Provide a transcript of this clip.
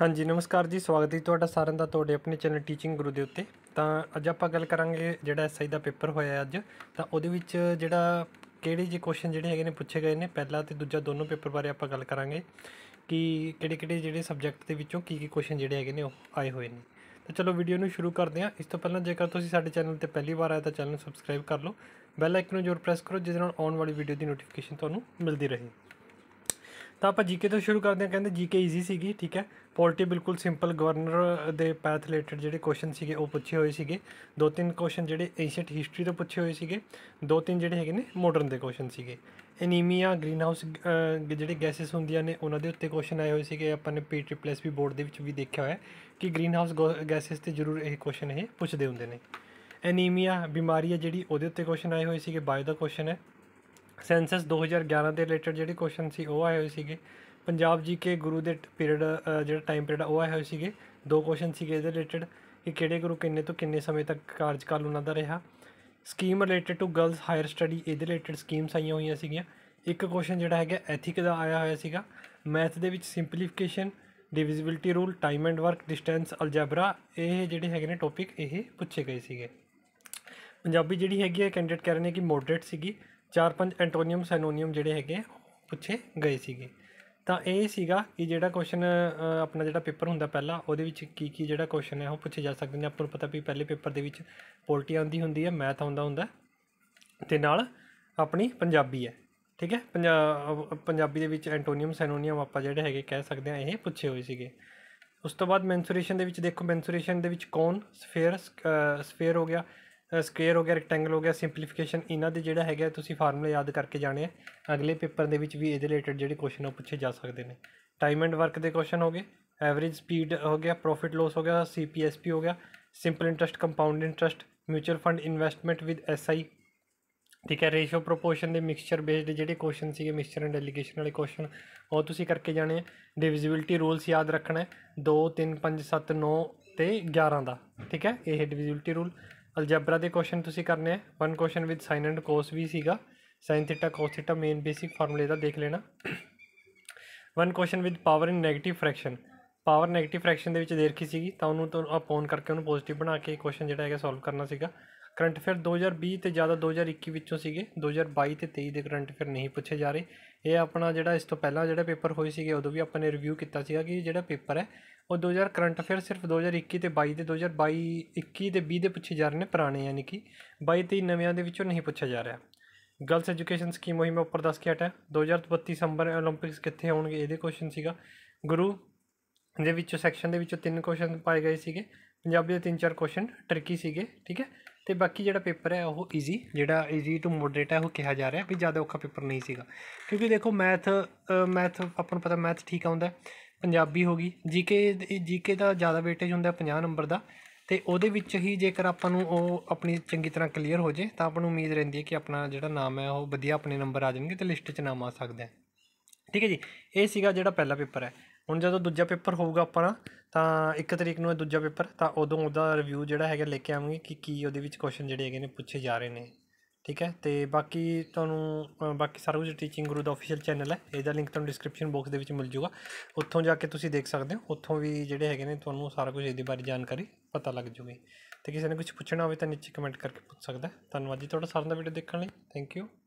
ਹਾਂਜੀ ਨਮਸਕਾਰ ਜੀ ਸਵਾਗਤ ਹੈ ਤੁਹਾਡਾ ਸਾਰਿਆਂ ਦਾ ਤੁਹਾਡੇ ਆਪਣੇ ਚੈਨਲ ਟੀਚਿੰਗ ਗੁਰੂ ਦੇ ਉੱਤੇ ਤਾਂ ਅੱਜ ਆਪਾਂ ਗੱਲ ਕਰਾਂਗੇ ਜਿਹੜਾ ਐਸਆਈ ਦਾ ਪੇਪਰ ਹੋਇਆ ਅੱਜ ਤਾਂ ਉਹਦੇ ਵਿੱਚ ਜਿਹੜਾ ਕਿਹੜੇ ਜੀ ਕੁਐਸਚਨ ਜਿਹੜੇ ਹੈਗੇ ਨੇ ਪੁੱਛੇ ਗਏ ਨੇ ਪਹਿਲਾ ਤੇ ਦੂਜਾ ਦੋਨੋਂ ਪੇਪਰ ਬਾਰੇ ਆਪਾਂ ਗੱਲ ਕਰਾਂਗੇ ਕਿ ਕਿਹੜੇ ਕਿਹੜੇ ਜਿਹੜੇ ਸਬਜੈਕਟ ਦੇ ਵਿੱਚੋਂ ਕੀ ਕੀ ਕੁਐਸਚਨ ਜਿਹੜੇ ਹੈਗੇ ਨੇ ਉਹ ਆਏ ਹੋਏ ਨੇ ਤਾਂ ਚਲੋ ਵੀਡੀਓ ਨੂੰ ਸ਼ੁਰੂ ਕਰਦੇ ਹਾਂ ਇਸ ਤੋਂ ਪਹਿਲਾਂ ਜੇਕਰ ਤੁਸੀਂ ਸਾਡੇ ਚੈਨਲ ਤੇ ਪਹਿਲੀ ਵਾਰ ਆਏ ਤਾਂ ਚੈਨਲ ਨੂੰ ਸਬਸਕ੍ਰਾਈਬ ਕਰ ਲਓ ਬੈਲ ਆਈਕਨ ਨੂੰ ਜ਼ਰੂਰ ਪ੍ਰੈਸ ਕਰੋ ਜਿਸ ਨਾਲ ਆਉਣ ਵਾਲੀ ਵੀਡੀਓ ਦੀ ਨੋਟੀਫਿਕੇਸ਼ਨ ਤੁਹਾਨੂੰ ਮਿਲਦੀ ਰਹੇ ਤਾਂ ਆਪਾਂ ਜੀਕੇ ਤੋਂ ਸ਼ੁਰੂ ਕਰਦੇ ਹਾਂ ਕਹਿੰਦੇ ਜੀਕੇ ਈਜ਼ੀ ਸੀਗੀ ਠੀਕ ਹੈ ਪੋਲਿਟੀ ਬਿਲਕੁਲ ਸਿੰਪਲ ਗਵਰਨਰ ਦੇ ਪੈਥ ਰਿਲੇਟਡ ਜਿਹੜੇ ਕੁਐਸਚਨ ਸੀਗੇ ਉਹ ਪੁੱਛੇ ਹੋਏ ਸੀਗੇ ਦੋ ਤਿੰਨ ਕੁਐਸਚਨ ਜਿਹੜੇ ਐਂਸ਼ੀਅੰਟ ਹਿਸਟਰੀ ਤੋਂ ਪੁੱਛੇ ਹੋਏ ਸੀਗੇ ਦੋ ਤਿੰਨ ਜਿਹੜੇ ਹੈਗੇ ਨੇ ਮਾਡਰਨ ਦੇ ਕੁਐਸਚਨ ਸੀਗੇ ਐਨੀਮੀਆ ਗ੍ਰੀਨ ਹਾਊਸ ਜਿਹੜੇ ਗੈਸਸ ਹੁੰਦੀਆਂ ਨੇ ਉਹਨਾਂ ਦੇ ਉੱਤੇ ਕੁਐਸਚਨ ਆਏ ਹੋਏ ਸੀਗੇ ਆਪਾਂ ਨੇ ਪੀ ਐਸ ਵੀ ਬੋਰਡ ਦੇ ਵਿੱਚ ਵੀ ਦੇਖਿਆ ਹੋਇਆ ਕਿ ਗ੍ਰੀਨ ਹਾਊਸ ਗੈਸਸ ਤੇ ਜ਼ਰੂਰ ਇਹ ਕੁਐਸਚਨ ਇਹ ਪੁੱਛਦੇ ਹੁੰਦੇ ਨੇ ਐਨੀਮੀਆ ਬਿਮਾਰੀ ਹੈ ਜਿਹੜੀ ਉਹਦੇ ਉੱਤੇ ਕੁਐਸਚਨ ਆਏ ਹੋਏ ਸੀਗੇ ਬਾਇਓ ਦਾ ਕੁਐਸਚਨ ਹੈ ਸੈਂਸਸ 2011 ਦੇ ਰਿਲੇਟਡ ਜਿਹੜੇ ਕੁਐਸਚਨ ਸੀ ਉਹ ਆਏ ਹੋਏ ਸੀਗੇ ਪੰਜਾਬ ਜੀਕੇ ਗੁਰੂ ਦੇ ਪੀਰੀਅਡ ਜਿਹੜਾ ਟਾਈਮ ਪੀਰੀਅਡ ਉਹ ਆਏ ਹੋਏ ਸੀਗੇ ਦੋ ਕੁਐਸਚਨ ਸੀਗੇ ਇਹਦੇ ਰਿਲੇਟਡ ਕਿ ਕਿਹੜੇ ਗੁਰੂ ਕਿੰਨੇ ਤੋਂ ਕਿੰਨੇ ਸਮੇਂ ਤੱਕ ਕਾਰਜਕਾਲ ਉਹਨਾਂ ਦਾ ਰਿਹਾ scheme related to girls higher study ਇਹਦੇ ਰਿਲੇਟਡ ਸਕੀਮਸ ਆਈਆਂ ਹੋਈਆਂ ਸੀਗੀਆਂ ਇੱਕ ਕੁਐਸਚਨ ਜਿਹੜਾ ਹੈਗਾ ਐਥਿਕ ਦਾ ਆਇਆ ਹੋਇਆ ਸੀਗਾ ਮੈਥ ਦੇ ਵਿੱਚ simplification divisibility rule time and work distance algebra ਇਹ ਜਿਹੜੇ ਹੈਗੇ ਨੇ ਟੌਪਿਕ ਇਹ ਪੁੱਛੇ ਗਏ ਸੀਗੇ ਪੰਜਾਬੀ ਜਿਹੜੀ ਹੈਗੀ ਹੈ ਕੈਂਡੀਡੇਟ ਕਹਿ ਰਹੇ ਨੇ ਕਿ ਮੋਡਰੇਟ ਸੀਗੀ ਚਾਰ ਪੰਜ ਐਂਟੋਨੀਅਮ ਸਿਨੋਨੀਅਮ ਜਿਹੜੇ ਹੈਗੇ ਪੁੱਛੇ ਗਏ ਸੀਗੇ ਤਾਂ ਇਹ ਸੀਗਾ ਕਿ ਜਿਹੜਾ ਕੁਐਸਚਨ ਆਪਣਾ ਜਿਹੜਾ ਪੇਪਰ ਹੁੰਦਾ ਪਹਿਲਾ ਉਹਦੇ ਵਿੱਚ ਕੀ ਕੀ ਜਿਹੜਾ ਕੁਐਸਚਨ ਹੈ ਉਹ ਪੁੱਛੇ ਜਾ ਸਕਦੇ ਨੇ ਆਪਾਂ ਨੂੰ ਪਤਾ ਵੀ ਪਹਿਲੇ ਪੇਪਰ ਦੇ ਵਿੱਚ ਪੋਲਟੀ ਆਉਂਦੀ ਹੁੰਦੀ ਹੈ ਮੈਥ ਆਉਂਦਾ ਹੁੰਦਾ ਤੇ ਨਾਲ ਆਪਣੀ ਪੰਜਾਬੀ ਹੈ ਠੀਕ ਹੈ ਪੰਜਾਬੀ ਦੇ ਵਿੱਚ ਐਂਟੋਨੀਅਮ ਸਿਨੋਨੀਅਮ ਆਪਾਂ ਜਿਹੜੇ ਹੈਗੇ ਕਹਿ ਸਕਦੇ ਆ ਇਹ ਪੁੱਛੇ ਹੋਏ ਸੀਗੇ ਉਸ ਤੋਂ ਬਾਅਦ ਮੈਂਸੂਰੇਸ਼ਨ ਦੇ ਵਿੱਚ ਦੇਖੋ ਮੈਂਸੂਰੇਸ਼ਨ ਦੇ ਵਿੱਚ ਕੌਨ ਸਫੇਅਰ ਸਫੇਅਰ ਹੋ ਗਿਆ ਸਕੁਅਰ ਹੋ ਗਿਆ ਰੈਕਟੈਂਗਲ ਹੋ ਗਿਆ ਸਿੰਪਲੀਫਿਕੇਸ਼ਨ ਇਹਨਾਂ ਦੇ ਜਿਹੜਾ ਹੈਗਾ ਤੁਸੀਂ ਫਾਰਮੂਲੇ ਯਾਦ ਕਰਕੇ ਜਾਣੇ ਆ ਅਗਲੇ ਪੇਪਰ ਦੇ ਵਿੱਚ ਵੀ ਇਹਦੇ ਰਿਲੇਟਡ ਜਿਹੜੇ ਕੁਐਸਚਨ ਉਹ ਪੁੱਛੇ ਜਾ ਸਕਦੇ ਨੇ ਟਾਈਮ ਐਂਡ ਵਰਕ ਦੇ ਕੁਐਸਚਨ ਹੋਗੇ ਐਵਰੇਜ ਸਪੀਡ ਹੋ ਗਿਆ ਪ੍ਰੋਫਿਟ ਲਾਸ ਹੋ ਗਿਆ ਸੀਪੀਐਸਪੀ ਹੋ ਗਿਆ simple interest compound interest mutual fund investment with SI ਠੀਕ ਹੈ ਰੇਸ਼ੋ ਪ੍ਰੋਪੋਰਸ਼ਨ ਦੇ ਮਿਕਸਚਰ ਬੇਸਡ ਜਿਹੜੇ ਕੁਐਸਚਨ ਸੀਗੇ ਮਿਕਸਚਰ ਐਂਡ ਡੈਲੀਗੇਸ਼ਨ ਵਾਲੇ ਕੁਐਸਚਨ ਉਹ ਤੁਸੀਂ ਕਰਕੇ ਜਾਣੇ ਆ ਡਿਵੀਜ਼ਿਬਿਲਟੀ ਰੂਲਸ ਯਾਦ ਰੱਖਣਾ 2 3 5 7 9 ਤੇ 11 ਦਾ ਠੀਕ ਹੈ ਇਹ ਡਿਵੀਜ਼ਿਬਿਲਟੀ ਰੂਲ ਅਲਜਬਰਾ ਦੇ ਕੁਐਸਚਨ ਤੁਸੀਂ ਕਰਨੇ ਆ one question with sine and cos ਵੀ ਸੀਗਾ sin θ cos θ ਮੇਨ ਬੇਸਿਕ ਫਾਰਮੂਲੇ ਦਾ ਦੇਖ ਲੈਣਾ one question with power in negative fraction power negative fraction ਦੇ ਵਿੱਚ ਦੇ ਰੱਖੀ ਸੀਗੀ ਤਾਂ ਉਹਨੂੰ ਤੋਂ ਆਪਾਂ ਕਰਕੇ ਉਹਨੂੰ ਪੋਜ਼ਿਟਿਵ ਬਣਾ ਕੇ ਕੁਐਸਚਨ ਜਿਹੜਾ ਹੈਗਾ ਸੋਲਵ ਕਰਨਾ ਸੀਗਾ ਕਰੰਟ ਅਫੇਅਰ 2020 ਤੇ ਜ਼ਿਆਦਾ 2021 ਵਿੱਚੋਂ ਸੀਗੇ 2022 ਤੇ 23 ਦੇ ਕਰੰਟ ਅਫੇਅਰ ਨਹੀਂ ਪੁੱਛੇ ਜਾ ਰਹੇ ਇਹ ਆਪਣਾ ਜਿਹੜਾ ਇਸ ਤੋਂ ਪਹਿਲਾਂ ਜਿਹੜਾ ਪੇਪਰ ਹੋਈ ਸੀਗੇ ਉਦੋਂ ਵੀ ਆਪਾਂ ਨੇ ਰਿਵਿਊ ਕੀਤਾ ਸੀਗਾ ਕਿ ਜਿਹੜਾ ਪੇਪਰ ਹੈ ਉਹ 2000 ਕਰੰਟ ਅਫੇਅਰ ਸਿਰਫ 2021 ਤੇ 22 ਦੇ 2022 21 ਤੇ 20 ਦੇ ਪੁੱਛੇ ਜਾ ਰਹੇ ਨੇ ਪੁਰਾਣੇ ਯਾਨੀ ਕਿ 22 ਤੇ ਨਵਿਆਂ ਦੇ ਵਿੱਚੋਂ ਨਹੀਂ ਪੁੱਛਿਆ ਜਾ ਰਿਹਾ ਗਰਲਸ ਐਜੂਕੇਸ਼ਨ ਸਕੀਮ ਉਹੀ ਮੈਂ ਉੱਪਰ ਦੱਸ ਕੇ ਹਟਾ 2032 ਸੰਬਰ 올림픽ਸ ਕਿੱਥੇ ਹੋਣਗੇ ਇਹਦੇ ਕੁਐਸਚਨ ਸੀਗਾ ਗੁਰੂ ਦੇ ਵਿੱਚੋਂ ਸੈਕਸ਼ਨ ਦੇ ਵਿੱਚੋਂ ਤਿੰਨ ਕੁਐਸਚਨ ਪਾਏ ਗਏ ਸੀਗੇ ਪੰਜਾਬੀ ਦੇ ਤਿੰਨ ਚਾਰ ਕੁਐਸਚਨ ਟਰਕੀ ਸੀਗੇ ਠੀਕ ਹੈ ਤੇ ਬਾਕੀ ਜਿਹੜਾ ਪੇਪਰ ਹੈ ਉਹ ਈਜ਼ੀ ਜਿਹੜਾ ਈਜ਼ੀ ਟੂ ਮੋਡਰੇਟ ਹੈ ਉਹ ਕਿਹਾ ਜਾ ਰਿਹਾ ਵੀ ਜ਼ਿਆਦਾ ਔਖਾ ਪੇਪਰ ਨਹੀਂ ਸੀਗਾ ਕਿਉਂਕਿ ਦੇਖੋ ਮੈਥ ਮੈਥ ਆਪਾਂ ਨੂੰ ਪਤਾ ਮੈਥ ਠੀਕ ਆਉਂਦਾ ਪੰਜਾਬੀ ਹੋ ਗਈ ਜੀਕੇ ਜੀਕੇ ਦਾ ਜ਼ਿਆਦਾ ਵੇਟੇਜ ਹੁੰਦਾ 50 ਨੰਬਰ ਦਾ ਤੇ ਉਹਦੇ ਵਿੱਚ ਹੀ ਜੇਕਰ ਆਪਾਂ ਨੂੰ ਉਹ ਆਪਣੀ ਚੰਗੀ ਤਰ੍ਹਾਂ ਕਲੀਅਰ ਹੋ ਜੇ ਤਾਂ ਆਪਾਂ ਨੂੰ ਉਮੀਦ ਰਹਿੰਦੀ ਹੈ ਕਿ ਆਪਣਾ ਜਿਹੜਾ ਨਾਮ ਹੈ ਉਹ ਵਧੀਆ ਆਪਣੇ ਨੰਬਰ ਆ ਜਾਣਗੇ ਤੇ ਲਿਸਟ 'ਚ ਨਾਮ ਆ ਸਕਦਾ ਹੈ ਠੀਕ ਹੈ ਜੀ ਇਹ ਸੀਗਾ ਜਿਹੜਾ ਪਹਿਲਾ ਪੇਪਰ ਹੈ ਹੁਣ ਜਦੋਂ ਦੂਜਾ ਪੇਪਰ ਹੋਊਗਾ ਆਪਣਾ ਤਾਂ ਇੱਕ ਤਰੀਕ ਨੂੰ ਹੈ ਦੂਜਾ ਪੇਪਰ ਤਾਂ ਉਦੋਂ ਉਹਦਾ ਰਿਵਿਊ ਜਿਹੜਾ ਹੈਗਾ ਲੈ ਕੇ ਆਵਾਂਗੇ ਕਿ ਕੀ ਉਹਦੇ ਵਿੱਚ ਕੁਐਸਚਨ ਜਿਹੜੇ ਹੈਗੇ ਨੇ ਪੁੱਛੇ ਜਾ ਰਹੇ ਨੇ ਠੀਕ ਹੈ ਤੇ ਬਾਕੀ ਤੁਹਾਨੂੰ ਬਾਕੀ ਸਾਰਾ ਕੁਝ ਟੀਚਿੰਗ ਗੁਰੂ ਦਾ ਅਫੀਸ਼ੀਅਲ ਚੈਨਲ ਹੈ ਇਹਦਾ ਲਿੰਕ ਤੁਹਾਨੂੰ ਡਿਸਕ੍ਰਿਪਸ਼ਨ ਬਾਕਸ ਦੇ ਵਿੱਚ ਮਿਲ ਜੂਗਾ ਉੱਥੋਂ ਜਾ ਕੇ ਤੁਸੀਂ ਦੇਖ ਸਕਦੇ ਹੋ ਉੱਥੋਂ ਵੀ ਜਿਹੜੇ ਹੈਗੇ ਨੇ ਤੁਹਾਨੂੰ ਸਾਰਾ ਕੁਝ ਇਹਦੇ ਬਾਰੇ ਜਾਣਕਾਰੀ ਪਤਾ ਲੱਗ ਜੂਗੀ ਤੇ ਕਿਸੇ ਨੇ ਕੁਝ ਪੁੱਛਣਾ ਹੋਵੇ ਤਾਂ ਨੀਚੇ ਕਮੈਂਟ ਕਰਕੇ ਪੁੱਛ ਸਕਦਾ ਧੰਨਵਾਦ ਜੀ ਤੁਹਾਡਾ ਸਾਰਿਆਂ ਦਾ ਵੀਡੀਓ ਦੇਖਣ ਲਈ ਥੈਂਕ ਯੂ